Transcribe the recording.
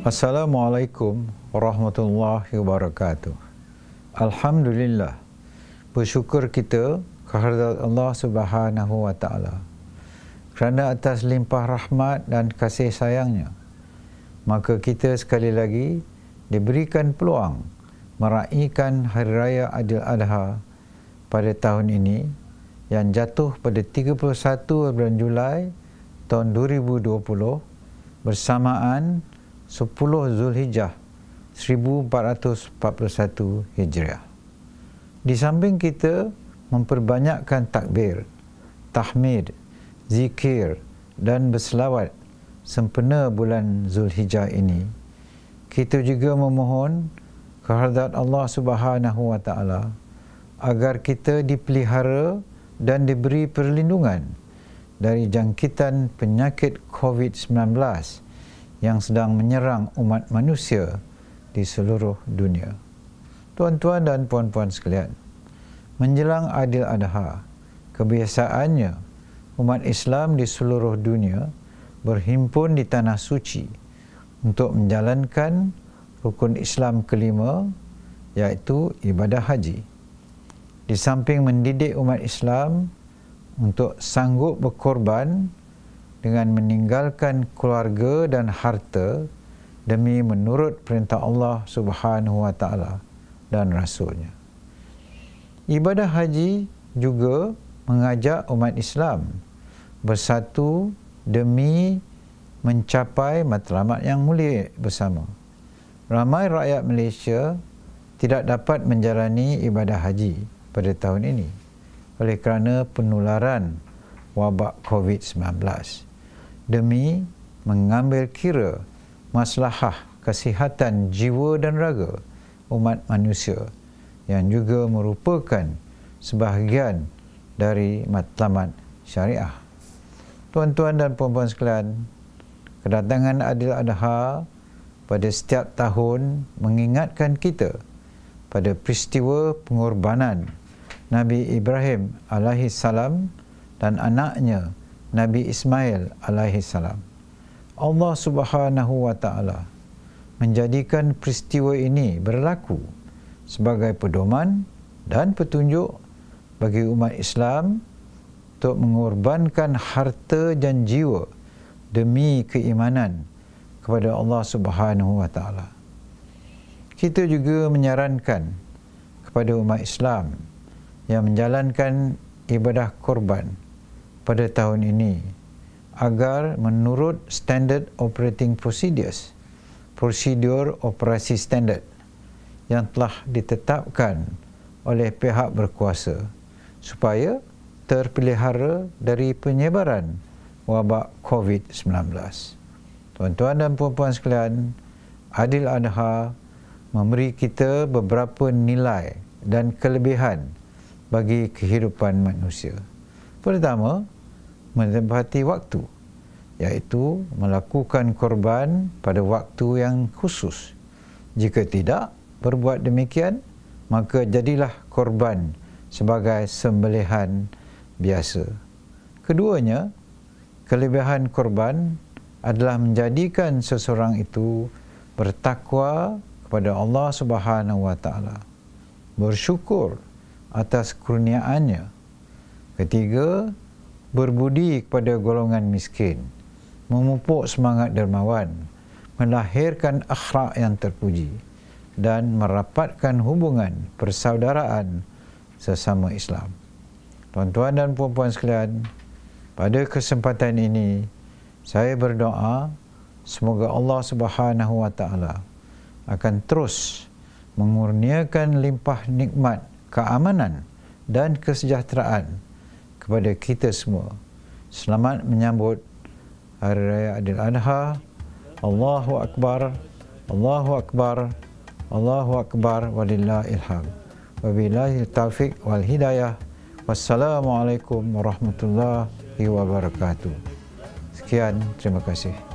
Assalamualaikum warahmatullahi wabarakatuh. Alhamdulillah. Bersyukur kita kepada Allah Subhanahu wa taala. Kerana atas limpah rahmat dan kasih sayangnya, maka kita sekali lagi diberikan peluang meraihkan Hari Raya Adil Adha pada tahun ini yang jatuh pada 31 bulan Julai tahun 2020 bersamaan 10 Zulhijjah 1441 Hijriah. Di samping kita memperbanyakkan takbir, tahmid, zikir dan berselawat sempena bulan Zulhijjah ini, kita juga memohon kehadrat Allah Subhanahu Wa Taala agar kita dipelihara dan diberi perlindungan dari jangkitan penyakit COVID-19 yang sedang menyerang umat manusia di seluruh dunia. Tuan-tuan dan puan-puan sekalian, menjelang Adil Adha, kebiasaannya umat Islam di seluruh dunia berhimpun di tanah suci untuk menjalankan rukun Islam kelima iaitu ibadah haji di samping mendidik umat Islam untuk sanggup berkorban dengan meninggalkan keluarga dan harta demi menurut perintah Allah Subhanahu wa taala dan rasulnya. Ibadah haji juga mengajak umat Islam bersatu demi mencapai matlamat yang mulia bersama. Ramai rakyat Malaysia tidak dapat menjalani ibadah haji pada tahun ini oleh kerana penularan wabak COVID-19 demi mengambil kira masalah kesihatan jiwa dan raga umat manusia yang juga merupakan sebahagian dari matlamat syariah. Tuan-tuan dan puan-puan sekalian, kedatangan Adil Adha pada setiap tahun mengingatkan kita pada peristiwa pengorbanan Nabi Ibrahim alaihi salam dan anaknya Nabi Ismail alaihi salam. Allah Subhanahu wa taala menjadikan peristiwa ini berlaku sebagai pedoman dan petunjuk bagi umat Islam untuk mengorbankan harta dan jiwa demi keimanan kepada Allah Subhanahu wa taala. Kita juga menyarankan kepada umat Islam yang menjalankan ibadah korban pada tahun ini agar menurut standard operating procedures prosedur operasi standard yang telah ditetapkan oleh pihak berkuasa supaya terpelihara dari penyebaran wabak COVID-19. Tuan-tuan dan puan-puan sekalian, Adil Adha memberi kita beberapa nilai dan kelebihan bagi kehidupan manusia. Pertama, menempati waktu, iaitu melakukan korban pada waktu yang khusus. Jika tidak berbuat demikian, maka jadilah korban sebagai sembelihan biasa. Keduanya, kelebihan korban adalah menjadikan seseorang itu bertakwa kepada Allah Subhanahu wa taala. Bersyukur atas kurniaannya. Ketiga, berbudi kepada golongan miskin, memupuk semangat dermawan, melahirkan akhlak yang terpuji dan merapatkan hubungan persaudaraan sesama Islam. Tuan-tuan dan puan-puan sekalian, pada kesempatan ini saya berdoa semoga Allah Subhanahu wa taala akan terus mengurniakan limpah nikmat keamanan dan kesejahteraan kepada kita semua. Selamat menyambut Hari Raya Adil Adha. Allahu Akbar. Allahu Akbar. Allahu Akbar. Wallillah ilham. Wabillahi taufiq wal hidayah. Wassalamualaikum warahmatullahi wabarakatuh. Sekian, terima kasih.